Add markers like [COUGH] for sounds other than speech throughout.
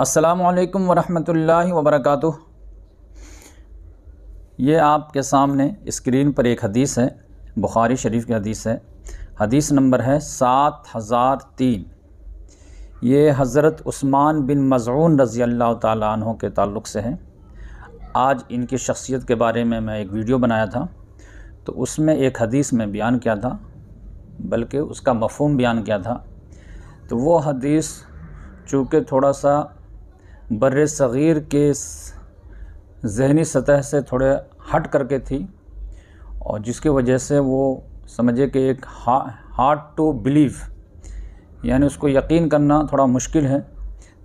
असलकम वरहमतुल्लाहि वबरकातुह ये आपके सामने स्क्रीन पर एक हदीस है बुखारी शरीफ की हदीस है हदीस नंबर है सात हज़ार तीन ये हज़रत उस्मान बिन मज़ून रज़ी अल्लाह तहों के ताल्लुक़ से है आज इनकी शख्सियत के बारे में मैं एक वीडियो बनाया था तो उसमें एक हदीस में बयान किया था बल्कि उसका मफहम बयान किया था तो वो हदीस चूँकि थोड़ा सा बर सग़ीर के जहनी सतह से थोड़े हट करके थी और जिसके वजह से वो समझे कि एक हार्ड टू बिलीव यानी उसको यकीन करना थोड़ा मुश्किल है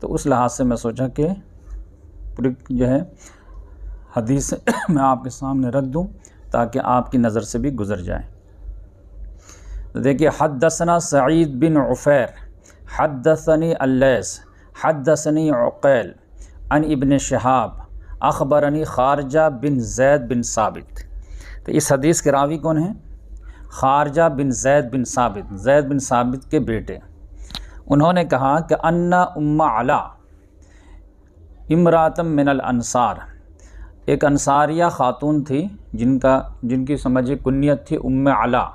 तो उस लिहाज से मैं सोचा कि पूरी जो है हदीस [COUGHS] मैं आपके सामने रख दूं ताकि आपकी नज़र से भी गुज़र जाए तो देखिए दसना सईद बिन उफ़ैर हद दसनी अल्लैस हदसनी عقيل عن ابن शहाब اخبرني खारजा बिन जैद बिन ثابت तो इस हदीस के रावी कौन हैं खारजा बिन जैद बिन साबित जैद बिन साबित के बेटे उन्होंने कहा कि अन्ना उम्मा अला इमरातम मिनल अनसार एक अनसारिया ख़ातून थी जिनका जिनकी समझी कुत थी उम अला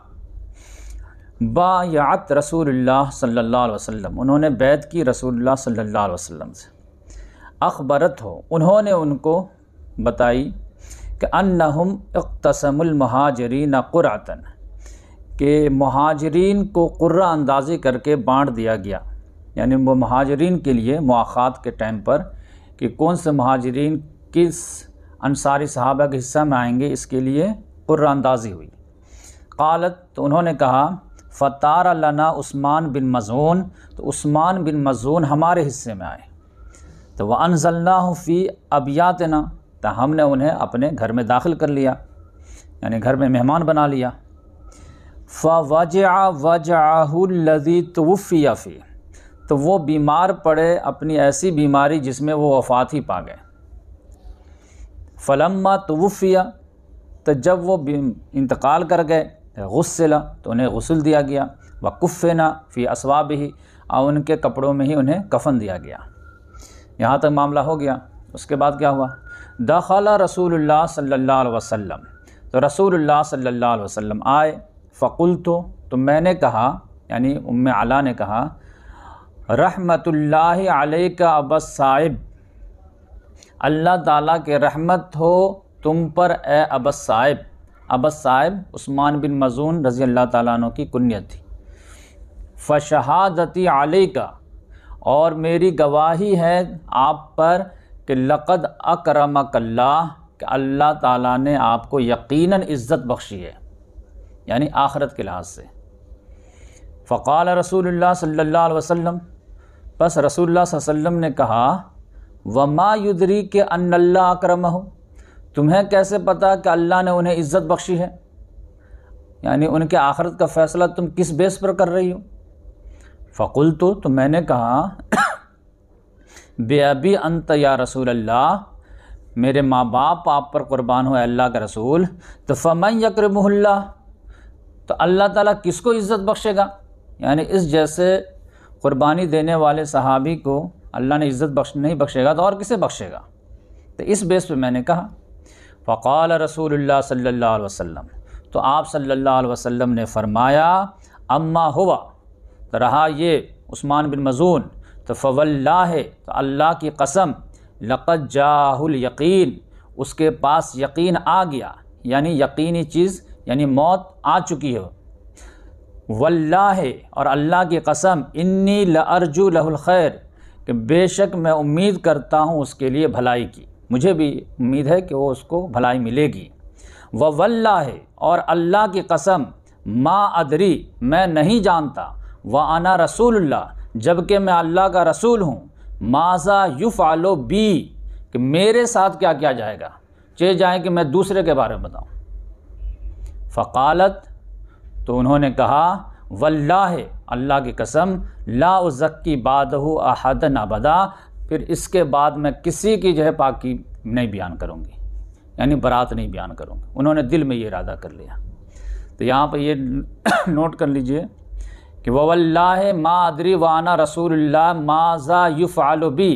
बायात रसूल सल्ला वसम उन्होंने बैत की रसूल सल्ला वसम से अखबरत हो उन्होंने उनको बताई कि अनहम इकतसमलमहाजरीन क़ुरातन के महाजरीन को कुर्रा अंदाजी करके बाँट दिया गया यानि वो महाजरीन के लिए मुआात के टाइम पर कि कौन से महाजरीन किस अनसारी साहबा के हिस्सा में आएंगे इसके लिए कुर्रा अंदाजी हुई कालत तो उन्होंने कहा फ़तार लना स्मान बिन मज़ून तो उस्मान बिन मज़ून हमारे हिस्से में आए तो वह अनजल्ला फ़ी ना तो हमने उन्हें अपने घर में दाखिल कर लिया यानी घर में मेहमान बना लिया फ़वज वजाहुल्लि तोफ़िया फ़ी तो वो बीमार पड़े अपनी ऐसी बीमारी जिसमें वो वफात ही पा गए फ़लम्मा तोफ़िया तो जब वो इंतकाल कर गए गुस्सेला तो उन्हें गसल दिया गया व कुफ़ेना फ़ी असवाब ही और उनके कपड़ों में ही उन्हें कफ़न दिया गया यहाँ तक मामला हो गया उसके बाद क्या हुआ दाखला रसूल सल्ला वसम तो रसूल सल्ला वसम आए फ़कुल तो, तो मैंने कहा यानी उम आला ने कहा रहमत आल का अबस साहिब अल्लाह ताला के रहमत हो तुम पर ए अबस साहिब अबस साहिब उस्मान बिन मजून रज़ी अल्लाह ताली की कुन्यत थी फ़शहादती आलि का और मेरी गवाही है आप पर कि लक़द अकरमकल्ला कि अल्लाह ताला ने आपको यकीनन इज़्ज़त बख्शी है यानी आखरत के लिहाज से फ़काल रसूल सल्ला वसम बस रसूल वसम ने कहा वमा युदरी के अनल्ला अक्रम हो तुम्हें कैसे पता कि अल्लाह ने उन्हें इज़्ज़त बख्शी है यानी उनके आखरत का फ़ैसला तुम किस बेस पर कर रही हो फ़कुल तो, मैंने कहा [COUGHS] बेअबी अंत या रसूल अल्लाह मेरे माँ बाप आप पर कुर्बान हो अल्लाह का रसूल तो फ़मन यक्रमहल्ला तो अल्लाह ताला किसको इज़्ज़त बख्शेगा यानी इस जैसे क़ुरबानी देने वाले सहाबी को अल्लाह ने इज़्ज़त बख्श नहीं बख्शेगा तो और किसे बख्शेगा तो इस बेस पे मैंने कहा फ़क़ाल रसूल सल्ला वसम तो आप सल्ला वसम ने फ़रमाया अम्मा हुआ तो रहा ये उस्मान बिन मज़ून तो फ़वल्ला है तो अल्लाह की कसम लक़त जाहुल यकीन उसके पास यकीन आ गया यानी यकीनी चीज़ यानी मौत आ चुकी हो वल्ला है और अल्लाह की कसम इन्नी लर्जु लहुल खैर कि बेशक मैं उम्मीद करता हूँ उसके लिए भलाई की मुझे भी उम्मीद है कि वो उसको भलाई मिलेगी व वल्ला है और अल्लाह की कसम माँ अदरी मैं नहीं जानता व आना रसूल्ला जबकि मैं अल्लाह का रसूल हूँ माजा युफ़ालो बी कि मेरे साथ क्या किया जाएगा चे जाए कि मैं दूसरे के बारे में बताऊँ फ़कालत तो उन्होंने कहा वल्ला है अल्लाह की कसम ला उज़क्की बादहू अहद नबदा फिर इसके बाद मैं किसी की जो है पाकि नहीं बयान करूँगी यानी बारात नहीं बयान करूँगी उन्होंने दिल में ये इरादा कर लिया तो यहाँ पर ये [COUGHS] नोट कर लीजिए कि वल्ला मा अदरी वाना रसूल माजा युफ़ आलो बी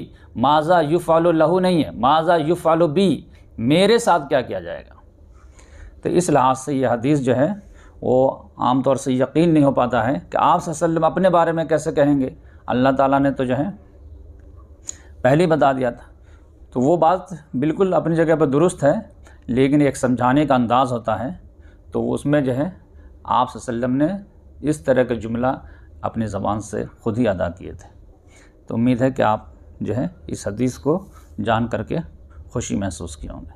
माजा युफ़ आलो लहू नहीं है माजा युफ़ आलो बी मेरे साथ क्या किया जाएगा तो इस लिहाज से यह हदीस जो है वो आमतौर से यकीन नहीं हो पाता है कि आप अपने बारे में कैसे कहेंगे अल्लाह ताला ने तो जो है पहले ही बता दिया था तो वो बात बिल्कुल अपनी जगह पर दुरुस्त है लेकिन एक समझाने का अंदाज़ होता है तो उसमें जो है आप वसम ने इस तरह के जुमला अपनी ज़बान से खुद ही अदा किए थे तो उम्मीद है कि आप जो है इस हदीस को जान करके खुशी महसूस किए होंगे